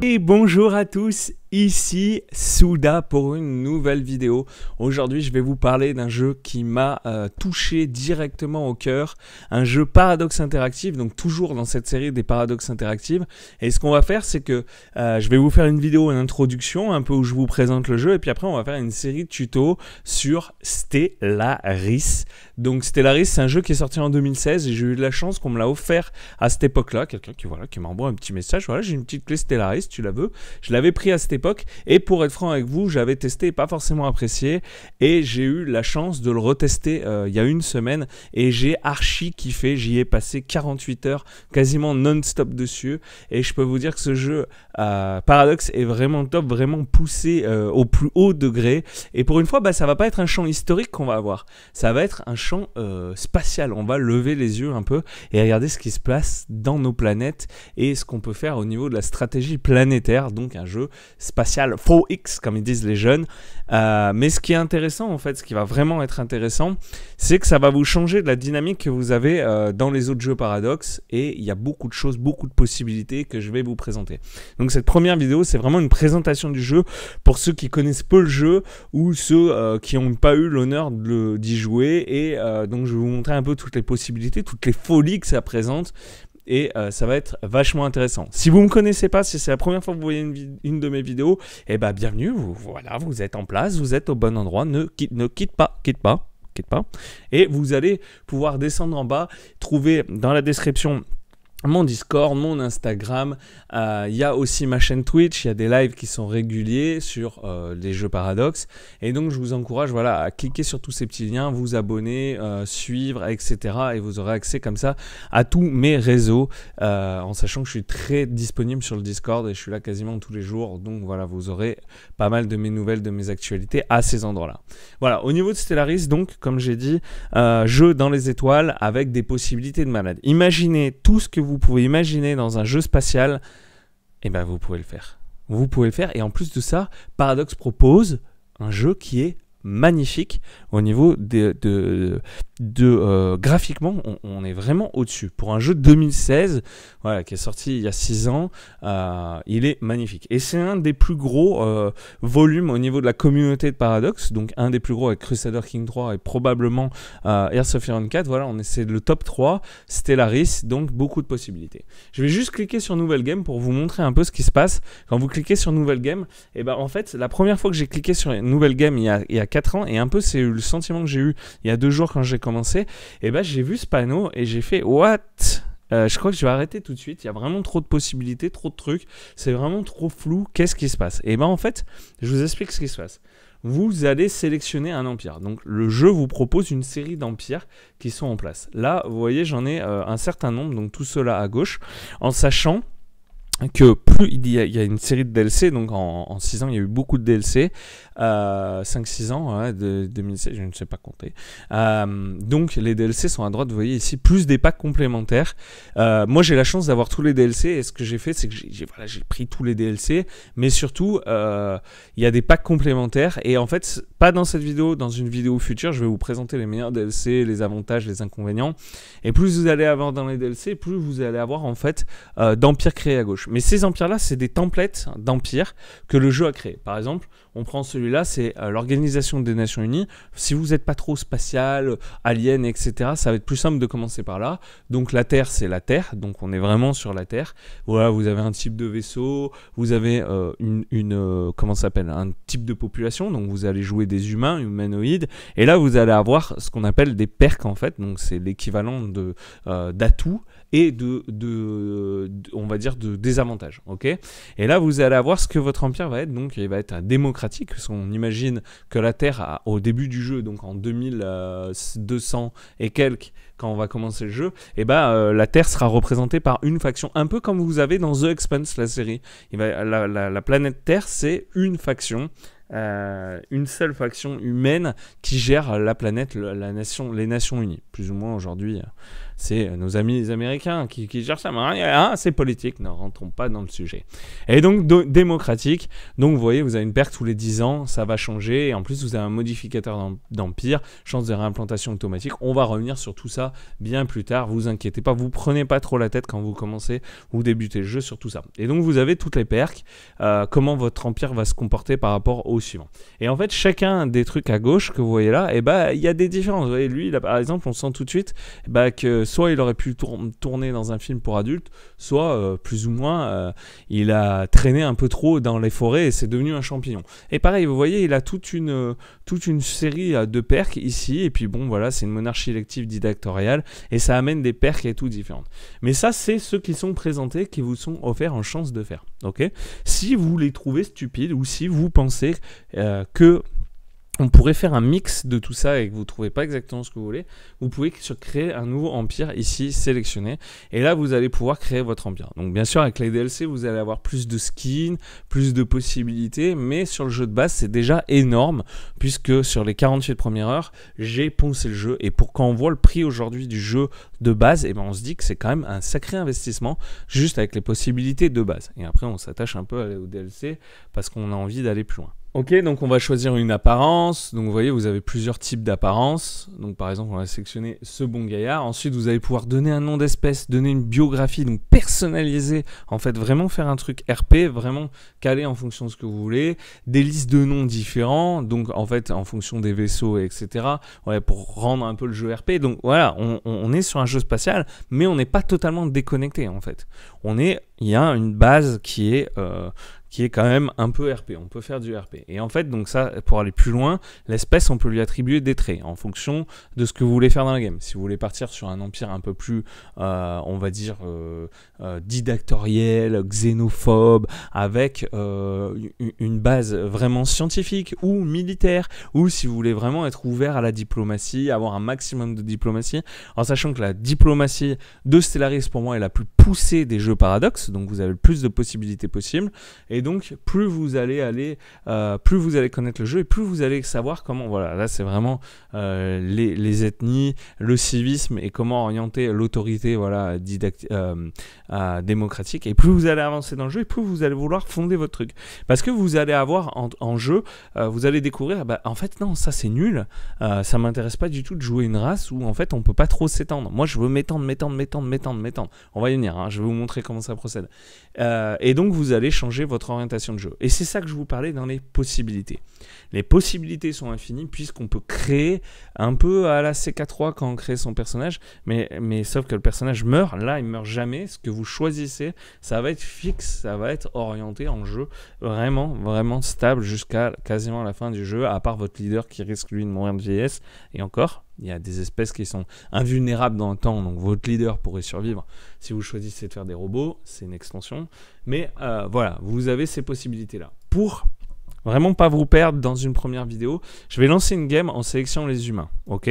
Et bonjour à tous Ici Souda pour une nouvelle vidéo. Aujourd'hui je vais vous parler d'un jeu qui m'a euh, touché directement au cœur, un jeu paradoxe interactif, donc toujours dans cette série des paradoxes interactifs. Et ce qu'on va faire c'est que euh, je vais vous faire une vidéo, une introduction, un peu où je vous présente le jeu, et puis après on va faire une série de tutos sur Stellaris. Donc Stellaris c'est un jeu qui est sorti en 2016 et j'ai eu de la chance qu'on me l'a offert à cette époque-là, quelqu'un qui, voilà, qui m'envoie un petit message, voilà j'ai une petite clé Stellaris, tu la veux Je l'avais pris à cette époque. Et pour être franc avec vous, j'avais testé, pas forcément apprécié. Et j'ai eu la chance de le retester euh, il y a une semaine. Et j'ai archi kiffé. J'y ai passé 48 heures quasiment non-stop dessus. Et je peux vous dire que ce jeu euh, Paradox est vraiment top, vraiment poussé euh, au plus haut degré. Et pour une fois, bah, ça va pas être un champ historique qu'on va avoir. Ça va être un champ spatial. On va lever les yeux un peu et regarder ce qui se passe dans nos planètes et ce qu'on peut faire au niveau de la stratégie planétaire. Donc un jeu spatial faux X comme ils disent les jeunes. Euh, mais ce qui est intéressant en fait, ce qui va vraiment être intéressant, c'est que ça va vous changer de la dynamique que vous avez euh, dans les autres jeux Paradox et il y a beaucoup de choses, beaucoup de possibilités que je vais vous présenter. Donc cette première vidéo, c'est vraiment une présentation du jeu pour ceux qui connaissent peu le jeu ou ceux euh, qui n'ont pas eu l'honneur d'y jouer et donc je vais vous montrer un peu toutes les possibilités, toutes les folies que ça présente et euh, ça va être vachement intéressant. Si vous ne me connaissez pas, si c'est la première fois que vous voyez une, de mes vidéos, eh ben bienvenue, vous, voilà, vous êtes en place, vous êtes au bon endroit, ne quitte, ne quitte pas, quitte pas, quitte pas. Et vous allez pouvoir descendre en bas, trouver dans la description mon Discord, mon Instagram, il euh, y a aussi ma chaîne Twitch, il y a des lives qui sont réguliers sur euh, les jeux paradoxes. Et donc je vous encourage voilà, à cliquer sur tous ces petits liens, vous abonner, euh, suivre, etc. Et vous aurez accès comme ça à tous mes réseaux, en sachant que je suis très disponible sur le Discord et je suis là quasiment tous les jours. Donc voilà, vous aurez pas mal de mes nouvelles, de mes actualités à ces endroits-là. Voilà, au niveau de Stellaris, donc comme j'ai dit, jeu dans les étoiles avec des possibilités de malade. Imaginez tout ce que vous vous pouvez imaginer dans un jeu spatial, et eh bien vous pouvez le faire. Vous pouvez le faire. Et en plus de ça, Paradox propose un jeu qui est magnifique au niveau de, de, euh, graphiquement, on, est vraiment au-dessus. Pour un jeu de 2016, voilà, qui est sorti il y a 6 ans, euh, il est magnifique. Et c'est un des plus gros euh, volumes au niveau de la communauté de Paradox, donc un des plus gros avec Crusader King 3 et probablement Earth of Iron 4. Voilà, on essaie le top 3, Stellaris, donc beaucoup de possibilités. Je vais juste cliquer sur Nouvelle Game pour vous montrer un peu ce qui se passe. Quand vous cliquez sur Nouvelle Game, et eh ben en fait, la première fois que j'ai cliqué sur Nouvelle Game il y a, il 4 ans, et un peu c'est le sentiment que j'ai eu il y a deux jours quand j'ai commencé, et eh ben j'ai vu ce panneau et j'ai fait what euh, je crois que je vais arrêter tout de suite. Il y a vraiment trop de possibilités, trop de trucs. C'est vraiment trop flou. Qu'est-ce qui se passe Et eh ben en fait, je vous explique ce qui se passe. Vous allez sélectionner un empire. Donc le jeu vous propose une série d'empires qui sont en place. Là, vous voyez, j'en ai euh, un certain nombre, donc tout cela à gauche, en sachant que plus il y, a, une série de DLC, donc en, en 6 ans il y a eu beaucoup de DLC, euh, 5-6 ans, hein, de 2016, je ne sais pas compter. Euh, donc les DLC sont à droite, vous voyez ici, plus des packs complémentaires. Euh, moi j'ai la chance d'avoir tous les DLC et ce que j'ai fait c'est que j'ai voilà, pris tous les DLC, mais surtout euh, il y a des packs complémentaires et en fait, pas dans cette vidéo, dans une vidéo future, je vais vous présenter les meilleurs DLC, les avantages, les inconvénients. Et plus vous allez avoir dans les DLC, plus vous allez avoir en fait d'empires créés à gauche. Mais ces empires là, c'est des templates d'empires que le jeu a créé. Par exemple, on prend celui-là, c'est euh, l'Organisation des Nations Unies. Si vous n'êtes pas trop spatial, alien, etc., ça va être plus simple de commencer par là. Donc la Terre, c'est la Terre, donc on est vraiment sur la Terre. Voilà, vous avez un type de vaisseau, vous avez euh, une, euh, comment s'appelle, un type de population, donc vous allez jouer des humains, humanoïdes, et là vous allez avoir ce qu'on appelle des percs en fait, donc c'est l'équivalent d'atouts et de, de, on va dire, de désavantages. ok et là, vous allez avoir ce que votre empire va être. Donc, il va être un démocratique, parce qu'on imagine que la Terre, au début du jeu, donc en 2200 et quelques, quand on va commencer le jeu, et eh ben euh, la Terre sera représentée par une faction, un peu comme vous avez dans The Expanse, la série. Il va, la, planète Terre, c'est une faction. Euh, une seule faction humaine qui gère la planète, la nation, les Nations Unies, plus ou moins aujourd'hui euh, c'est euh, nos amis les Américains qui, cherchent gèrent ça. Hein, c'est politique, ne rentrons pas dans le sujet. Et donc démocratique, donc vous voyez, vous avez une perte tous les 10 ans, ça va changer, et en plus vous avez un modificateur d'empire, chance de réimplantation automatique, on va revenir sur tout ça bien plus tard, vous inquiétez pas, vous prenez pas trop la tête quand vous commencez ou débutez le jeu sur tout ça. Et donc vous avez toutes les perques, euh, comment votre empire va se comporter par rapport au suivant. Et en fait, chacun des trucs à gauche que vous voyez là, eh ben, il y a des différences. Vous voyez, lui, là, par exemple, on sent tout de suite bah, que soit il aurait pu tourner dans un film pour adultes, soit euh, plus ou moins euh, il a traîné un peu trop dans les forêts et c'est devenu un champignon. Et pareil, vous voyez, il a toute une, euh, toute une série de percs ici, et puis bon, voilà, c'est une monarchie élective didactoriale, et ça amène des percs et tout différentes. Mais ça, c'est ceux qui sont présentés, qui vous sont offerts en chance de faire. ok si vous les trouvez stupides, ou si vous pensez que on pourrait faire un mix de tout ça et que vous ne trouvez pas exactement ce que vous voulez, vous pouvez créer un nouveau empire ici sélectionner. Et là, vous allez pouvoir créer votre empire. Donc bien sûr, avec les DLC, vous allez avoir plus de skins, plus de possibilités, mais sur le jeu de base, c'est déjà énorme, puisque sur les 48 premières heures, j'ai poncé le jeu. Et pour quand on voit le prix aujourd'hui du jeu de base, et eh ben on se dit que c'est quand même un sacré investissement, juste avec les possibilités de base. Et après, on s'attache un peu au DLC, parce qu'on a envie d'aller plus loin. Ok, donc on va choisir une apparence. Donc vous voyez, vous avez plusieurs types d'apparence. Donc par exemple, on va sélectionner ce bon gaillard. Ensuite, vous allez pouvoir donner un nom d'espèce, donner une biographie, donc personnaliser. En fait, vraiment faire un truc RP, vraiment caler en fonction de ce que vous voulez. Des listes de noms différents, donc en fait en fonction des vaisseaux, etc. Ouais, pour rendre un peu le jeu RP. Donc voilà, on, on est sur un jeu spatial, mais on n'est pas totalement déconnecté en fait. On est il y a une base qui est euh, qui est quand même un peu RP. On peut faire du RP. Et en fait, donc ça, pour aller plus loin, l'espèce, on peut lui attribuer des traits en fonction de ce que vous voulez faire dans la game. Si vous voulez partir sur un empire un peu plus, euh, on va dire, euh, euh didactoriel, xénophobe, avec une base vraiment scientifique ou militaire, ou si vous voulez vraiment être ouvert à la diplomatie, avoir un maximum de diplomatie, en sachant que la diplomatie de Stellaris, pour moi, est la plus poussée des jeux paradoxes donc vous avez le plus de possibilités possibles. Et donc, plus vous allez aller, euh, plus vous allez connaître le jeu et plus vous allez savoir comment. Voilà, là c'est vraiment euh, les, ethnies, le civisme et comment orienter l'autorité, voilà, euh, démocratique. Et plus vous allez avancer dans le jeu et plus vous allez vouloir fonder votre truc, parce que vous allez avoir en, jeu, vous allez découvrir, bah, en fait non, ça c'est nul, ça m'intéresse pas du tout de jouer une race où en fait on peut pas trop s'étendre. Moi je veux m'étendre, m'étendre, m'étendre, m'étendre, m'étendre. On va y venir. Hein. Je vais vous montrer comment ça procède. Euh, et donc vous allez changer votre orientation de jeu. Et c'est ça que je vous parlais dans les possibilités. Les possibilités sont infinies puisqu'on peut créer un peu à la CK3 quand on crée son personnage, mais, mais sauf que le personnage meurt, là il meurt jamais, ce que vous choisissez, ça va être fixe, ça va être orienté en jeu vraiment, vraiment stable jusqu'à quasiment la fin du jeu, à part votre leader qui risque lui de mourir de vieillesse, et encore, il y a des espèces qui sont invulnérables dans le temps, donc votre leader pourrait survivre. Si vous choisissez de faire des robots, c'est une extension. Mais euh, voilà, vous avez ces possibilités-là. Pour vraiment pas vous perdre dans une première vidéo, je vais lancer une game en sélectionnant les humains, ok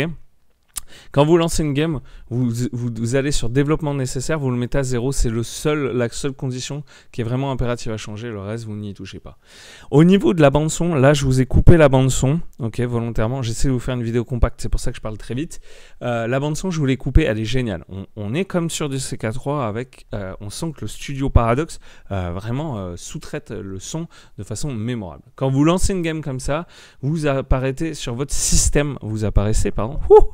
quand vous lancez une game, vous, allez sur développement nécessaire, vous le mettez à zéro, c'est la seule condition qui est vraiment impérative à changer, le reste vous n'y touchez pas. Au niveau de la bande son, là je vous ai coupé la bande son, ok, volontairement, j'essaie de vous faire une vidéo compacte, c'est pour ça que je parle très vite. Euh, la bande son, je vous l'ai coupée, elle est géniale. On, est comme sur du CK3 avec, euh, on sent que le studio Paradox euh, vraiment sous-traite le son de façon mémorable. Quand vous lancez une game comme ça, vous apparaissez sur votre système, vous apparaissez, pardon, Ouh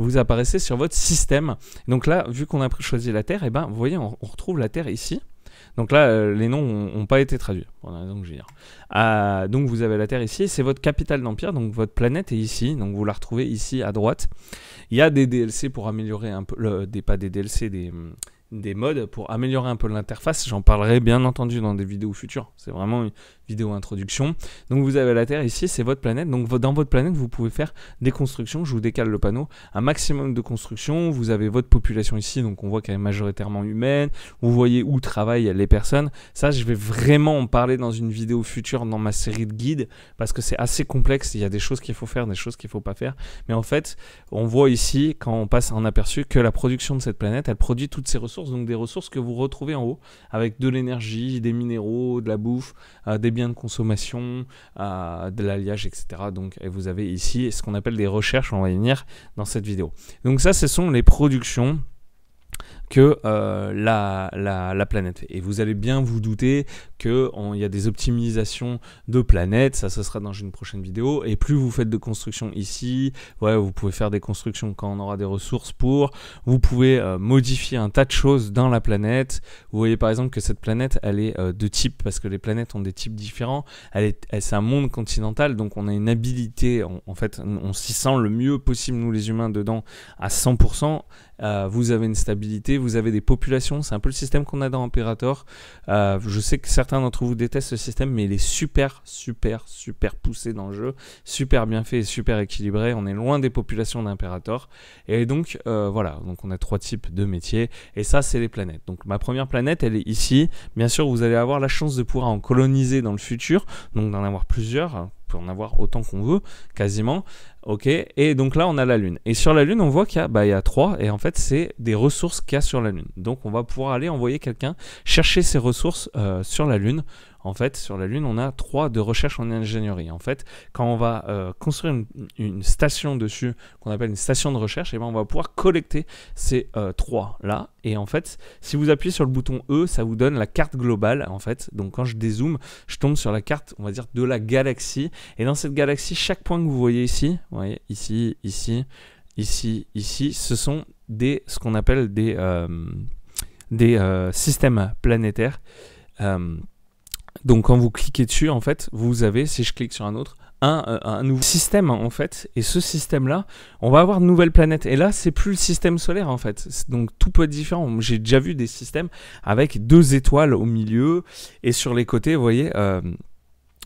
vous apparaissez sur votre système. Donc là, vu qu'on a choisi la Terre, et eh ben, vous voyez, on, retrouve la Terre ici. Donc là, euh, les noms n'ont pas été traduits, ah, donc vous avez la Terre ici, c'est votre capitale d'Empire, donc votre planète est ici, donc vous la retrouvez ici à droite. Il y a des DLC pour améliorer un peu, pas des DLC, des, des modes pour améliorer un peu l'interface. J'en parlerai bien entendu dans des vidéos futures. C'est vraiment une vidéo introduction. Donc vous avez la Terre ici, c'est votre planète. Donc dans votre planète, vous pouvez faire des constructions. Je vous décale le panneau. Un maximum de constructions. Vous avez votre population ici, donc on voit qu'elle est majoritairement humaine. Vous voyez où travaillent les personnes. Ça, je vais vraiment en parler dans une vidéo future dans ma série de guides parce que c'est assez complexe. Il y a des choses qu'il faut faire, des choses qu'il faut pas faire. Mais en fait, on voit ici, quand on passe en aperçu, que la production de cette planète, elle produit toutes ses ressources donc des ressources que vous retrouvez en haut, avec de l'énergie, des minéraux, de la bouffe, euh, des biens de consommation, euh, de l'alliage, etc. Donc et vous avez ici ce qu'on appelle des recherches, on va y venir dans cette vidéo. Donc ça, ce sont les productions que euh, la, la, planète. Et vous allez bien vous douter qu'il y a des optimisations de planètes, ça ce sera dans une prochaine vidéo, et plus vous faites de construction ici, ouais, vous pouvez faire des constructions quand on aura des ressources pour, vous pouvez euh, modifier un tas de choses dans la planète, vous voyez par exemple que cette planète elle est euh, de type, parce que les planètes ont des types différents, elle est, c'est un monde continental, donc on a une habilité, en fait on s'y sent le mieux possible nous les humains dedans à 100%, vous avez une stabilité, vous avez des populations. C'est un peu le système qu'on a dans Imperator. Euh, je sais que certains d'entre vous détestent ce système, mais il est super, super, super poussé dans le jeu. Super bien fait et super équilibré. On est loin des populations d'Imperator. Et donc, euh, voilà. Donc, on a trois types de métiers. Et ça, c'est les planètes. Donc, ma première planète, elle est ici. Bien sûr, vous allez avoir la chance de pouvoir en coloniser dans le futur. Donc, d'en avoir plusieurs peut en avoir autant qu'on veut, quasiment. Ok, et donc là on a la Lune. Et sur la Lune, on voit qu'il y, bah, a trois. et en fait c'est des ressources qu'il y a sur la Lune. Donc on va pouvoir aller envoyer quelqu'un chercher ces ressources euh, sur la Lune en fait, sur la Lune, on a trois de recherche en ingénierie. En fait, quand on va euh, construire une, station dessus, qu'on appelle une station de recherche, et eh bien on va pouvoir collecter ces euh, trois là. Et en fait, si vous appuyez sur le bouton E, ça vous donne la carte globale. En fait, donc quand je dézoome, je tombe sur la carte, on va dire, de la galaxie. Et dans cette galaxie, chaque point que vous voyez ici, voyez, ici, ici, ici, ici, ce sont des, ce qu'on appelle des, euh, des systèmes planétaires. Donc quand vous cliquez dessus, en fait, vous avez, si je clique sur un autre, un, euh, nouveau système en fait. Et ce système là, on va avoir de nouvelles planètes. Et là, c'est plus le système solaire en fait. Donc tout peut être différent. J'ai déjà vu des systèmes avec deux étoiles au milieu et sur les côtés, vous voyez, euh,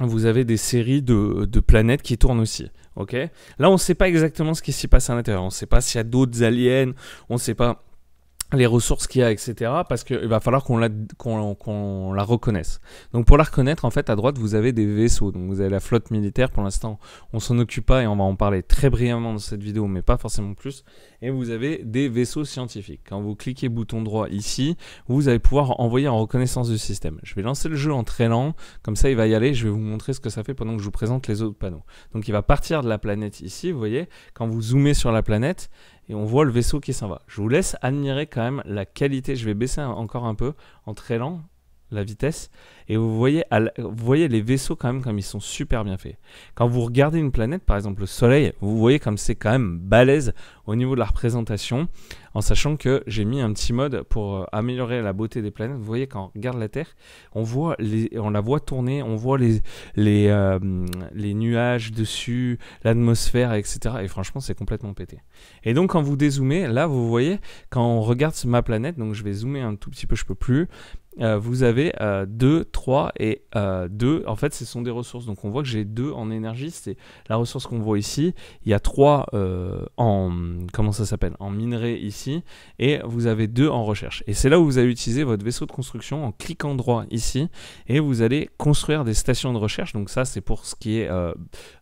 vous avez des séries de, de, planètes qui tournent aussi. Ok. Là, on ne sait pas exactement ce qui s'y passe à l'intérieur. On ne sait pas s'il y a d'autres aliens. On ne sait pas les ressources qu'il y a, etc. Parce qu'il va falloir qu'on la, qu'on, la reconnaisse. Donc pour la reconnaître, en fait, à droite, vous avez des vaisseaux. Donc vous avez la flotte militaire. Pour l'instant, on s'en occupe pas et on va en parler très brièvement dans cette vidéo, mais pas forcément plus. Et vous avez des vaisseaux scientifiques. Quand vous cliquez bouton droit ici, vous allez pouvoir envoyer en reconnaissance du système. Je vais lancer le jeu en très lent. Comme ça, il va y aller. Je vais vous montrer ce que ça fait pendant que je vous présente les autres panneaux. Donc il va partir de la planète ici. Vous voyez, quand vous zoomez sur la planète, et on voit le vaisseau qui s'en va. Je vous laisse admirer quand même la qualité. Je vais baisser encore un peu en traînant la vitesse et vous voyez, vous voyez les vaisseaux quand même comme ils sont super bien faits. Quand vous regardez une planète, par exemple le Soleil, vous voyez comme c'est quand même balèze au niveau de la représentation, en sachant que j'ai mis un petit mode pour euh, améliorer la beauté des planètes. Vous voyez quand on regarde la Terre, on, voit on la voit tourner, on voit les, les euh, nuages dessus, l'atmosphère, etc. Et franchement, c'est complètement pété. Et donc quand vous dézoomez, là, vous voyez, quand on regarde ma planète, donc je vais zoomer un tout petit peu, je peux plus, euh, vous avez 2, euh, 3 et 2. Euh, en fait, ce sont des ressources. Donc on voit que j'ai 2 en énergie, c'est la ressource qu'on voit ici. Il y a 3 en comment ça s'appelle En minerai ici. Et vous avez 2 en recherche. Et c'est là où vous allez utiliser votre vaisseau de construction en cliquant droit ici. Et vous allez construire des stations de recherche. Donc ça, c'est pour ce qui est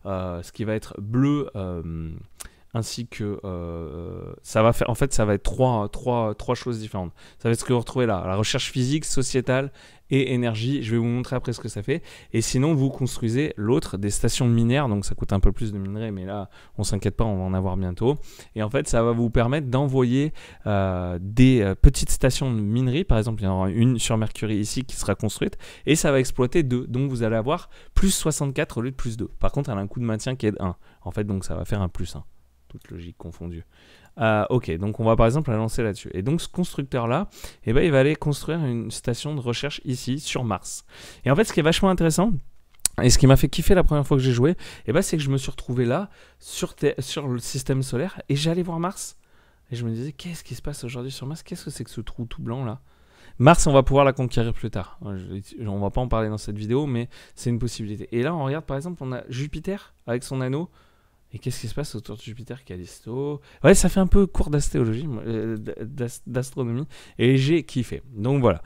ce qui va être bleu ainsi que euh, ça va faire en fait ça va être trois, trois, choses différentes ça va être ce que vous retrouvez là la recherche physique sociétale et énergie je vais vous montrer après ce que ça fait et sinon vous construisez l'autre des stations minières donc ça coûte un peu plus de minerai, mais là on s'inquiète pas on va en avoir bientôt et en fait ça va vous permettre d'envoyer euh, des euh, petites stations de minerie par exemple il y en aura une sur Mercury ici qui sera construite et ça va exploiter deux donc vous allez avoir plus 64 au lieu de plus 2 par contre elle a un coût de maintien qui est de 1 en fait donc ça va faire un plus 1 toute logique confondue. Euh, ok, donc on va par exemple la lancer là-dessus. Et donc ce constructeur-là, eh ben, il va aller construire une station de recherche ici, sur Mars. Et en fait, ce qui est vachement intéressant, et ce qui m'a fait kiffer la première fois que j'ai joué, eh ben, c'est que je me suis retrouvé là, sur, sur le système solaire, et j'allais voir Mars. Et je me disais, qu'est-ce qui se passe aujourd'hui sur Mars Qu'est-ce que c'est que ce trou tout blanc là Mars, on va pouvoir la conquérir plus tard. Euh, on va pas en parler dans cette vidéo, mais c'est une possibilité. Et là, on regarde par exemple, on a Jupiter avec son anneau. Et qu'est-ce qui se passe autour de Jupiter, Callisto Ouais, ça fait un peu cours d'astéologie, euh, d'astronomie, et j'ai kiffé. Donc voilà.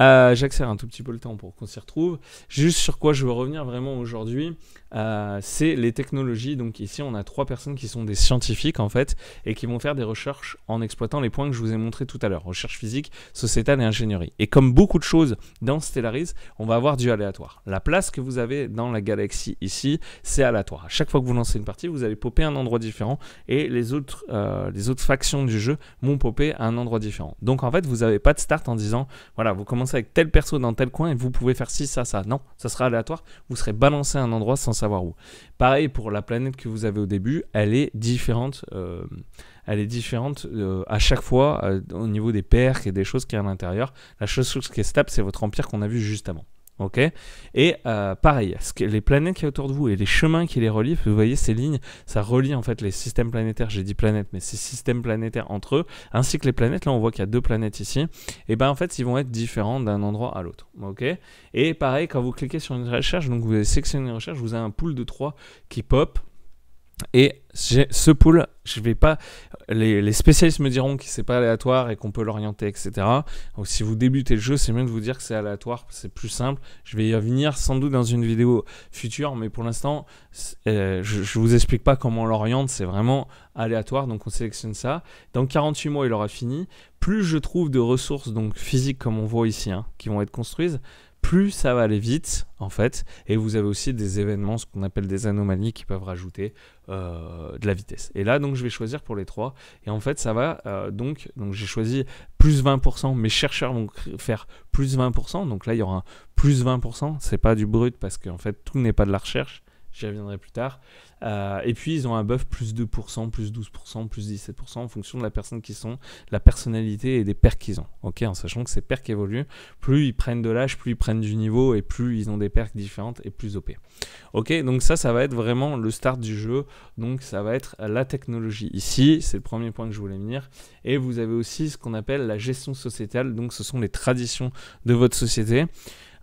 Euh, un tout petit peu le temps pour qu'on s'y retrouve. Juste sur quoi je veux revenir vraiment aujourd'hui, euh, c'est les technologies. Donc ici, on a trois personnes qui sont des scientifiques en fait et qui vont faire des recherches en exploitant les points que je vous ai montrés tout à l'heure recherche physique, sociétale et ingénierie. Et comme beaucoup de choses dans Stellaris, on va avoir du aléatoire. La place que vous avez dans la galaxie ici, c'est aléatoire. À chaque fois que vous lancez une partie, vous allez popper un endroit différent et les autres, euh, les autres factions du jeu vont popper un endroit différent. Donc en fait, vous n'avez pas de start en disant voilà, vous commencez avec tel perso dans tel coin et vous pouvez faire ci, ça, ça. Non, ça sera aléatoire. Vous serez balancé à un endroit sans savoir où. Pareil pour la planète que vous avez au début, elle est différente. Euh, elle est différente euh, à chaque fois euh, au niveau des perks et des choses qui y à l'intérieur. La chose, chose qui est stable, c'est votre empire qu'on a vu juste avant. Ok Et euh, pareil, les planètes qui y autour de vous et les chemins qui les relient, vous voyez ces lignes, ça relie en fait les systèmes planétaires, j'ai dit planètes, mais ces systèmes planétaires entre eux, ainsi que les planètes, là on voit qu'il y a deux planètes ici, et ben en fait ils vont être différents d'un endroit à l'autre. Ok Et pareil, quand vous cliquez sur une recherche, donc vous sélectionnez une recherche, vous avez un pool de trois qui pop, et ce pool, je vais pas. Les, spécialistes me diront que c'est pas aléatoire et qu'on peut l'orienter, etc. Donc si vous débutez le jeu, c'est mieux de vous dire que c'est aléatoire, c'est plus simple. Je vais y revenir sans doute dans une vidéo future, mais pour l'instant, euh, je, ne vous explique pas comment on l'oriente, c'est vraiment aléatoire, donc on sélectionne ça. Dans 48 mois, il aura fini. Plus je trouve de ressources donc physiques comme on voit ici, hein, qui vont être construites, plus ça va aller vite en fait. Et vous avez aussi des événements, ce qu'on appelle des anomalies qui peuvent rajouter euh, de la vitesse. Et là donc je vais choisir pour les trois. Et en fait ça va euh, donc, donc j'ai choisi plus 20%, mes chercheurs vont faire plus 20%. Donc là il y aura un plus 20%, c'est pas du brut parce qu'en fait tout n'est pas de la recherche. J'y reviendrai plus tard. Euh, et puis, ils ont un buff plus 2%, plus 12%, plus 17% en fonction de la personne qu'ils sont, la personnalité et des perks qu'ils ont. Ok, en sachant que ces perks évoluent. Plus ils prennent de l'âge, plus ils prennent du niveau et plus ils ont des perks différentes et plus OP. Ok, donc ça, ça va être vraiment le start du jeu. Donc, ça va être la technologie. Ici, c'est le premier point que je voulais venir. Et vous avez aussi ce qu'on appelle la gestion sociétale. Donc, ce sont les traditions de votre société.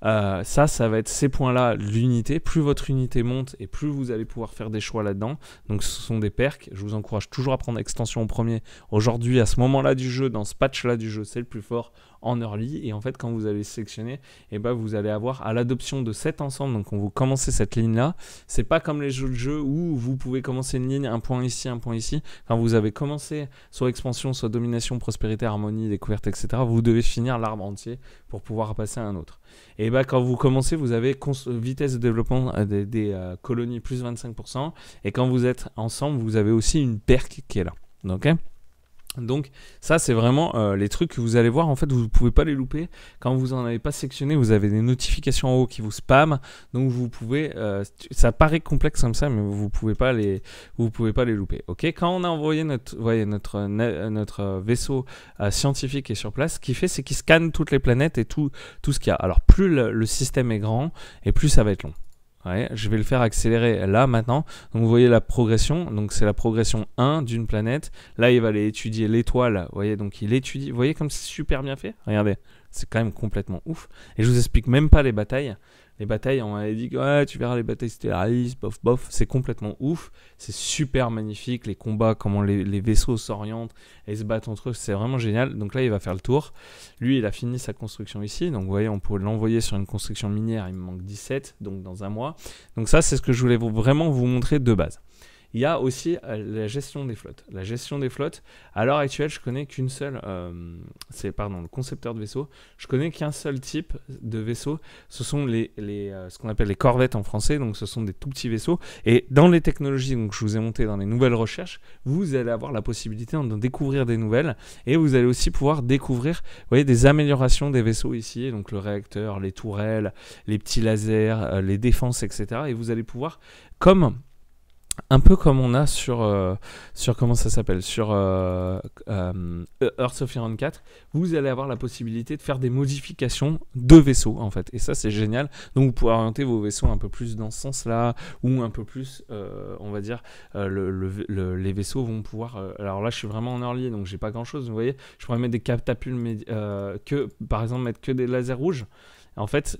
Euh, ça, ça va être ces points-là, l'unité. Plus votre unité monte et plus vous allez pouvoir faire des choix là-dedans. Donc ce sont des perks. Je vous encourage toujours à prendre extension au premier. Aujourd'hui, à ce moment-là du jeu, dans ce patch-là du jeu, c'est le plus fort en early. Et en fait, quand vous allez sélectionner, et eh ben, vous allez avoir à l'adoption de cet ensemble. Donc, quand vous commencez cette ligne-là, c'est pas comme les jeux de jeu où vous pouvez commencer une ligne, un point ici, un point ici. Quand vous avez commencé soit expansion, soit domination, prospérité, harmonie, découverte, etc., vous devez finir l'arbre entier pour pouvoir passer à un autre. Et ben, quand vous commencez, vous avez vitesse de développement euh, des, euh, colonies plus 25%. Et quand vous êtes ensemble, vous avez aussi une perk qui est là. ok donc ça c'est vraiment euh, les trucs que vous allez voir, en fait vous ne pouvez pas les louper. Quand vous en avez pas sectionné, vous avez des notifications en haut qui vous spam. Donc vous pouvez, euh, ça paraît complexe comme ça, mais vous pouvez pas les, vous pouvez pas les louper. Ok, quand on a envoyé notre, voyez, notre, euh, notre vaisseau scientifique est sur place, ce qu'il fait c'est qu'il scanne toutes les planètes et tout, tout ce qu'il y a. Alors plus le système est grand et plus ça va être long je vais le faire accélérer là maintenant. Donc vous voyez la progression. Donc c'est la progression 1 d'une planète. Là, il va aller étudier l'étoile. Vous voyez, donc il étudie. Vous voyez comme c'est super bien fait Regardez, c'est quand même complètement ouf. Et je vous explique même pas les batailles les batailles, on avait dit que tu verras les batailles Stellaris, bof bof, c'est complètement ouf, c'est super magnifique, les combats, comment les, vaisseaux s'orientent et se battent entre eux, c'est vraiment génial. Donc là, il va faire le tour. Lui, il a fini sa construction ici, donc vous voyez, on pourrait l'envoyer sur une construction minière, il me manque 17, donc dans un mois. Donc ça, c'est ce que je voulais vraiment vous montrer de base. Il y a aussi euh, la gestion des flottes. La gestion des flottes, à l'heure actuelle, je connais qu'une seule, euh, c'est pardon, le concepteur de vaisseau, je connais qu'un seul type de vaisseau, ce sont les, euh, ce qu'on appelle les corvettes en français, donc ce sont des tout petits vaisseaux. Et dans les technologies je vous ai montées dans les nouvelles recherches, vous allez avoir la possibilité de découvrir des nouvelles et vous allez aussi pouvoir découvrir vous voyez, des améliorations des vaisseaux ici, donc le réacteur, les tourelles, les petits lasers, les défenses, etc. Et vous allez pouvoir, comme un peu comme on a sur, euh, sur comment ça s'appelle, sur euh, euh, Earth of Iron 4, vous allez avoir la possibilité de faire des modifications de vaisseaux en fait. Et ça c'est génial. Donc vous pouvez orienter vos vaisseaux un peu plus dans ce sens-là, ou un peu plus, on va dire, les vaisseaux vont pouvoir... alors là je suis vraiment en early, donc j'ai pas grand-chose, vous voyez. Je pourrais mettre des catapultes, que, par exemple mettre que des lasers rouges. En fait,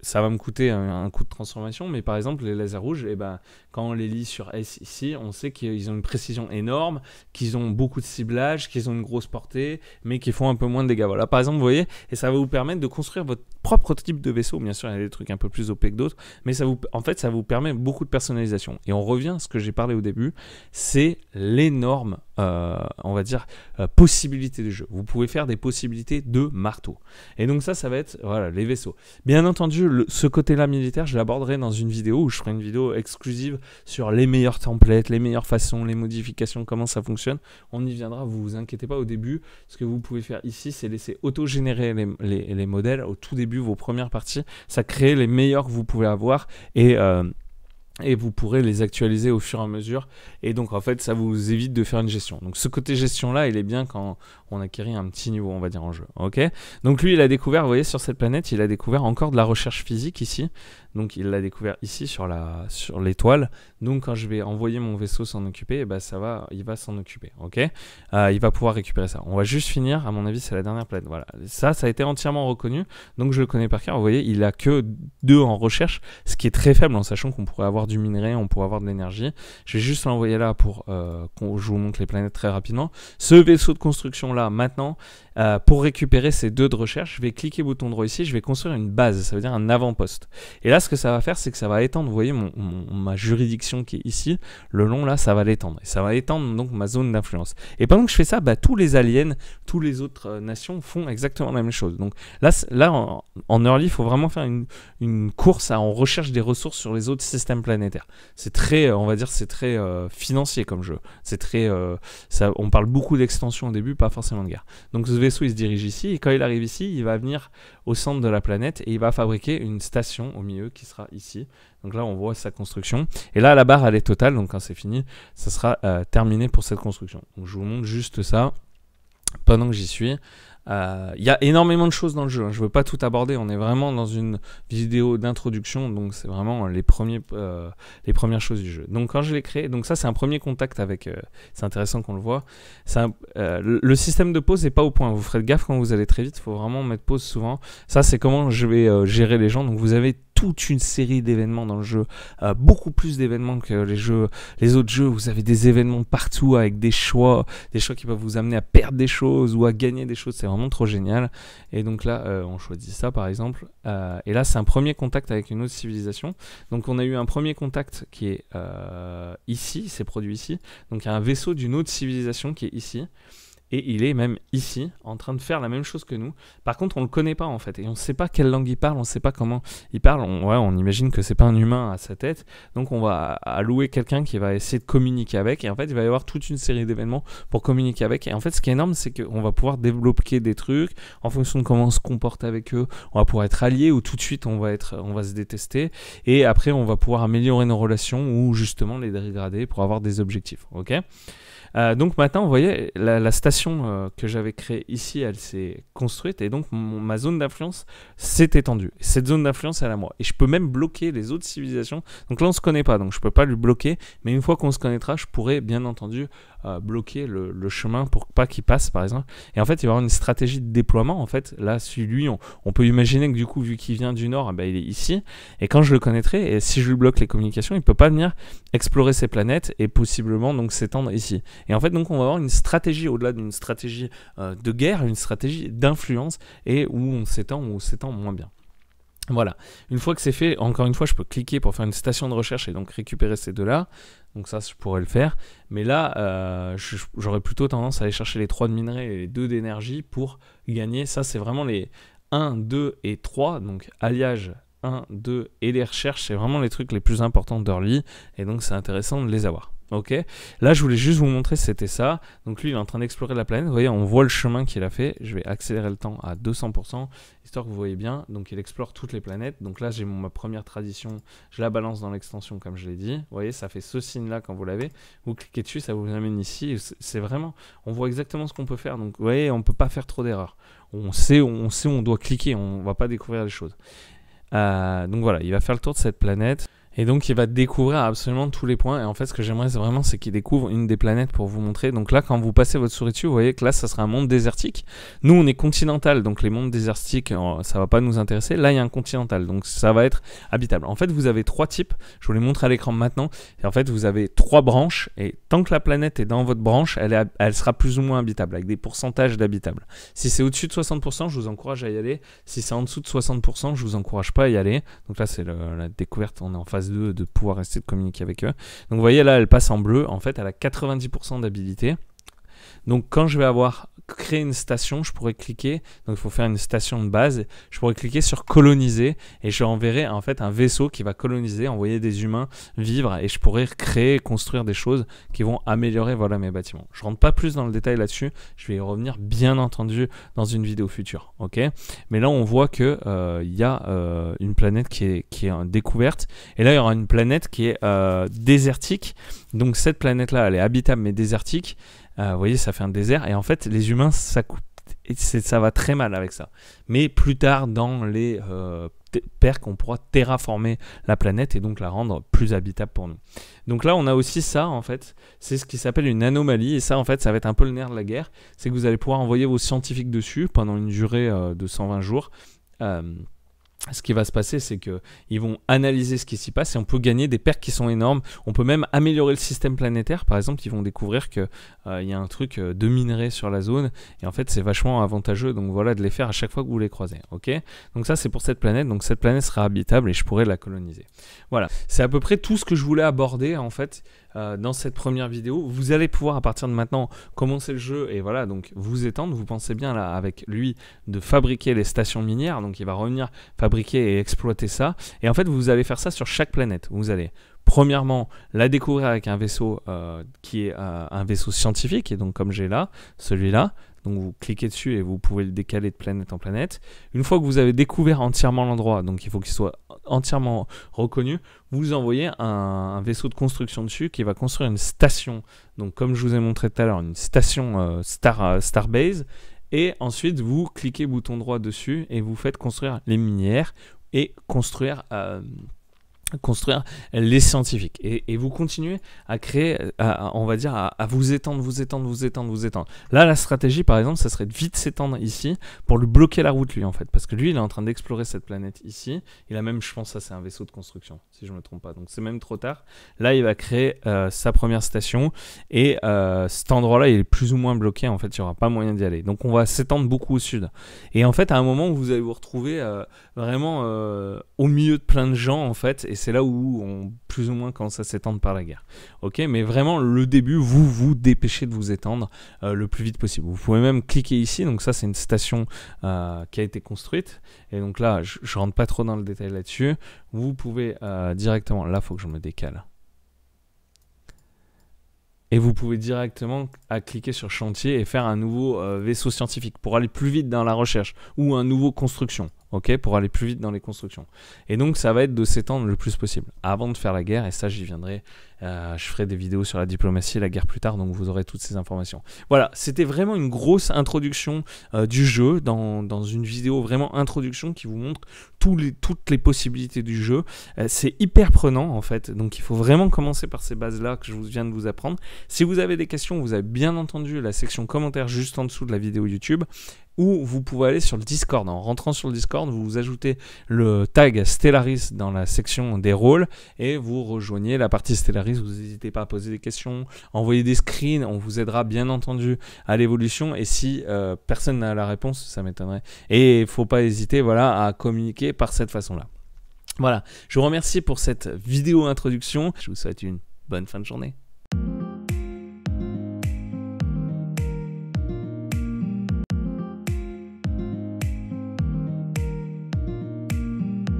ça va me coûter un, coup de transformation, mais par exemple, les lasers rouges, et eh ben, quand on les lit sur S ici, on sait qu'ils ont une précision énorme, qu'ils ont beaucoup de ciblage, qu'ils ont une grosse portée, mais qu'ils font un peu moins de dégâts. Voilà, par exemple, vous voyez, et ça va vous permettre de construire votre propre type de vaisseau. Bien sûr, il y a des trucs un peu plus OP que d'autres, mais ça vous, en fait, ça vous permet beaucoup de personnalisation. Et on revient à ce que j'ai parlé au début, c'est l'énorme, euh, on va dire, euh, possibilité de jeu. Vous pouvez faire des possibilités de marteau. Et donc ça, ça va être, voilà, les vaisseaux. Bien entendu, ce côté-là militaire, je l'aborderai dans une vidéo où je ferai une vidéo exclusive sur les meilleures templates, les meilleures façons, les modifications, comment ça fonctionne. On y viendra, vous vous inquiétez pas au début. Ce que vous pouvez faire ici, c'est laisser auto-générer les modèles au tout début vos premières parties, ça crée les meilleurs que vous pouvez avoir et euh, et vous pourrez les actualiser au fur et à mesure. Et donc, en fait, ça vous évite de faire une gestion. Donc, ce côté gestion-là, il est bien quand on acquérit un petit niveau, on va dire, en jeu. Ok Donc, lui, il a découvert, vous voyez, sur cette planète, il a découvert encore de la recherche physique ici. Donc il l'a découvert ici sur la sur l'étoile. Donc quand je vais envoyer mon vaisseau s'en occuper, eh ben, ça va, il va s'en occuper, ok euh, Il va pouvoir récupérer ça. On va juste finir, à mon avis c'est la dernière planète. Voilà, ça ça a été entièrement reconnu, donc je le connais par cœur. Vous voyez, il a que deux en recherche, ce qui est très faible en sachant qu'on pourrait avoir du minerai, on pourrait avoir de l'énergie. Je vais juste l'envoyer là pour euh, qu'on je vous montre les planètes très rapidement. Ce vaisseau de construction là maintenant, euh, pour récupérer ces deux de recherche, je vais cliquer bouton droit ici, je vais construire une base, ça veut dire un avant-poste. Et là que ça va faire, c'est que ça va étendre, vous voyez, mon, ma juridiction qui est ici, le long là, ça va l'étendre. Et ça va étendre donc ma zone d'influence. Et pendant que je fais ça, bah, tous les aliens, tous les autres euh, nations font exactement la même chose. Donc là, là en, early, il faut vraiment faire une, course en recherche des ressources sur les autres systèmes planétaires. C'est très, euh, on va dire, c'est très euh, financier comme jeu. C'est très, ça, on parle beaucoup d'extension au début, pas forcément de guerre. Donc ce vaisseau, il se dirige ici, et quand il arrive ici, il va venir au centre de la planète et il va fabriquer une station au milieu qui sera ici. Donc là, on voit sa construction. Et là, la barre, elle est totale. Donc quand hein, c'est fini, ça sera euh, terminé pour cette construction. Donc je vous montre juste ça pendant que j'y suis. Euh, il y a énormément de choses dans le jeu, hein. je veux pas tout aborder, on est vraiment dans une vidéo d'introduction, donc c'est vraiment les, premiers, euh, les premières choses du jeu. Donc quand je l'ai créé, donc ça c'est un premier contact avec, c'est intéressant qu'on le voit, le système de pause n'est pas au point, vous ferez gaffe quand vous allez très vite, il faut vraiment mettre pause souvent. Ça c'est comment je vais gérer les gens, donc vous avez toute une série d'événements dans le jeu, euh, beaucoup plus d'événements que les jeux, les autres jeux. Vous avez des événements partout avec des choix, des choix qui peuvent vous amener à perdre des choses ou à gagner des choses. C'est vraiment trop génial. Et donc là, euh, on choisit ça par exemple. Euh, et là, c'est un premier contact avec une autre civilisation. Donc on a eu un premier contact qui est ici, c'est produit ici. Donc il y a un vaisseau d'une autre civilisation qui est ici et il est même ici en train de faire la même chose que nous. Par contre, on le connaît pas en fait et on ne sait pas quelle langue il parle, on ne sait pas comment il parle. On, imagine que c'est pas un humain à sa tête, donc on va allouer quelqu'un qui va essayer de communiquer avec et en fait il va y avoir toute une série d'événements pour communiquer avec. Et en fait, ce qui est énorme, c'est qu'on va pouvoir développer des trucs en fonction de comment on se comporte avec eux. On va pouvoir être alliés ou tout de suite on va être, on va se détester et après on va pouvoir améliorer nos relations ou justement les dégrader pour avoir des objectifs. Ok euh, donc maintenant, vous voyez, la, station euh, que j'avais créée ici, elle s'est construite et donc ma zone d'influence s'est étendue. Cette zone d'influence, elle est à moi. Et je peux même bloquer les autres civilisations. Donc là, on ne se connaît pas, donc je ne peux pas lui bloquer. Mais une fois qu'on se connaîtra, je pourrai bien entendu euh, bloquer le, chemin pour pas qu'il passe, par exemple. Et en fait, il va y avoir une stratégie de déploiement. En fait, là, si lui, on, peut imaginer que du coup, vu qu'il vient du nord, ben, il est ici. Et quand je le connaîtrai, et si je lui bloque les communications, il peut pas venir explorer ces planètes et possiblement donc s'étendre ici. Et en fait, donc, on va avoir une stratégie au-delà d'une stratégie euh, de guerre, une stratégie d'influence et où on s'étend ou on s'étend moins bien. Voilà. Une fois que c'est fait, encore une fois, je peux cliquer pour faire une station de recherche et donc récupérer ces deux-là. Donc ça, je pourrais le faire. Mais là, euh, j'aurais plutôt tendance à aller chercher les 3 de minerais et les 2 d'énergie pour gagner. Ça, c'est vraiment les 1, 2 et 3. Donc alliage 1, 2 et les recherches, c'est vraiment les trucs les plus importants d'early. Et donc c'est intéressant de les avoir. Ok. Là, je voulais juste vous montrer, c'était ça. Donc lui, il est en train d'explorer la planète. Vous voyez, on voit le chemin qu'il a fait. Je vais accélérer le temps à 200%, histoire que vous voyez bien. Donc il explore toutes les planètes. Donc là, j'ai ma première tradition. Je la balance dans l'extension, comme je l'ai dit. Vous voyez, ça fait ce signe-là quand vous l'avez. Vous cliquez dessus, ça vous amène ici. C'est vraiment... On voit exactement ce qu'on peut faire. Donc vous voyez, on ne peut pas faire trop d'erreurs. On sait, on sait où on doit cliquer. On va pas découvrir les choses. Euh, donc voilà, il va faire le tour de cette planète. Et donc il va découvrir absolument tous les points. Et en fait, ce que j'aimerais vraiment, c'est qu'il découvre une des planètes pour vous montrer. Donc là, quand vous passez votre souris dessus, vous voyez que là, ça sera un monde désertique. Nous, on est continental, donc les mondes désertiques, euh, ça va pas nous intéresser. Là, il y a un continental, donc ça va être habitable. En fait, vous avez trois types. Je vous les montre à l'écran maintenant. Et en fait, vous avez trois branches. Et tant que la planète est dans votre branche, elle, sera plus ou moins habitable, avec des pourcentages d'habitables. Si c'est au-dessus de 60%, je vous encourage à y aller. Si c'est en dessous de 60%, je vous encourage pas à y aller. Donc là, c'est la découverte. On est en phase de pouvoir rester de communiquer avec eux. Donc vous voyez là, elle passe en bleu. En fait, elle a 90% d'habilité. Donc quand je vais avoir créer une station, je pourrais cliquer, donc il faut faire une station de base, je pourrais cliquer sur coloniser et je enverrai en fait un vaisseau qui va coloniser, envoyer des humains vivre et je pourrais créer, construire des choses qui vont améliorer voilà mes bâtiments. Je ne rentre pas plus dans le détail là-dessus, je vais y revenir bien entendu dans une vidéo future, ok Mais là on voit que euh, il y a euh, une planète qui est, euh, découverte et là il y aura une planète qui est désertique, donc cette planète là elle est habitable mais désertique, euh, vous voyez, ça fait un désert. Et en fait, les humains, ça, ça va très mal avec ça. Mais plus tard, dans les euh, percs, on pourra terraformer la planète et donc la rendre plus habitable pour nous. Donc là, on a aussi ça, en fait. C'est ce qui s'appelle une anomalie. Et ça, en fait, ça va être un peu le nerf de la guerre. C'est que vous allez pouvoir envoyer vos scientifiques dessus pendant une durée euh, de 120 jours. Euh, ce qui va se passer, c'est que vont analyser ce qui s'y passe et on peut gagner des pertes qui sont énormes. On peut même améliorer le système planétaire. Par exemple, ils vont découvrir qu'il euh, y a un truc euh, de minerais sur la zone et en fait, c'est vachement avantageux. Donc voilà, de les faire à chaque fois que vous les croisez. Ok Donc ça, c'est pour cette planète. Donc cette planète sera habitable et je pourrai la coloniser. Voilà. C'est à peu près tout ce que je voulais aborder en fait euh, dans cette première vidéo. Vous allez pouvoir à partir de maintenant commencer le jeu et voilà, donc vous étendre. Vous pensez bien là avec lui de fabriquer les stations minières, donc il va revenir fabriquer et exploiter ça. Et en fait, vous allez faire ça sur chaque planète. Vous allez premièrement la découvrir avec un vaisseau euh, qui est euh, un vaisseau scientifique, et donc comme j'ai là, celui-là, donc vous cliquez dessus et vous pouvez le décaler de planète en planète. Une fois que vous avez découvert entièrement l'endroit, donc il faut qu'il soit entièrement reconnu, vous envoyez un, vaisseau de construction dessus qui va construire une station. Donc comme je vous ai montré tout à l'heure, une station euh, Star, euh, Starbase. Et ensuite, vous cliquez bouton droit dessus et vous faites construire les minières et construire... Euh, construire les scientifiques. Et, vous continuez à créer, on va dire, à, vous étendre, vous étendre, vous étendre, vous étendre. Là, la stratégie, par exemple, ça serait de vite s'étendre ici pour lui bloquer la route, lui, en fait. Parce que lui, il est en train d'explorer cette planète ici. Il a même, je pense, ça, c'est un vaisseau de construction, si je ne me trompe pas. Donc, c'est même trop tard. Là, il va créer euh, sa première station. Et euh, cet endroit-là, il est plus ou moins bloqué. En fait, il n'y aura pas moyen d'y aller. Donc, on va s'étendre beaucoup au sud. Et en fait, à un moment, où vous allez vous retrouver euh, vraiment au milieu de plein de gens, en fait. Et c'est là où on plus ou moins commence à s'étendre par la guerre. Ok, mais vraiment le début, vous vous dépêchez de vous étendre euh, le plus vite possible. Vous pouvez même cliquer ici, donc ça c'est une station euh, qui a été construite, et donc là je, rentre pas trop dans le détail là-dessus. Vous pouvez euh, directement, là faut que je me décale. Et vous pouvez directement à cliquer sur chantier et faire un nouveau vaisseau scientifique pour aller plus vite dans la recherche ou un nouveau construction ok, pour aller plus vite dans les constructions. Et donc ça va être de s'étendre le plus possible avant de faire la guerre, et ça j'y viendrai, euh, je ferai des vidéos sur la diplomatie et la guerre plus tard, donc vous aurez toutes ces informations. Voilà, c'était vraiment une grosse introduction euh, du jeu, dans, une vidéo vraiment introduction qui vous montre tous les, toutes les possibilités du jeu. Euh, c'est hyper prenant en fait, donc il faut vraiment commencer par ces bases-là que je vous viens de vous apprendre. Si vous avez des questions, vous avez bien entendu la section commentaires juste en dessous de la vidéo YouTube, ou vous pouvez aller sur le Discord. En rentrant sur le Discord, vous, vous ajoutez le tag Stellaris dans la section des rôles et vous rejoignez la partie Stellaris. Vous n'hésitez pas à poser des questions, envoyer des screens, on vous aidera bien entendu à l'évolution et si euh, personne n'a la réponse, ça m'étonnerait. Et il ne faut pas hésiter voilà, à communiquer par cette façon-là. Voilà, je vous remercie pour cette vidéo introduction. Je vous souhaite une bonne fin de journée.